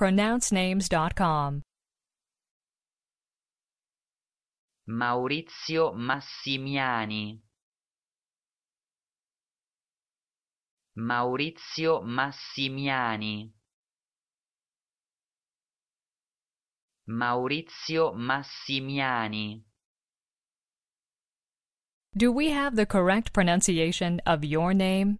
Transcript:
pronouncenames.com. Maurizio Massimiani Maurizio Massimiani Maurizio Massimiani Do we have the correct pronunciation of your name?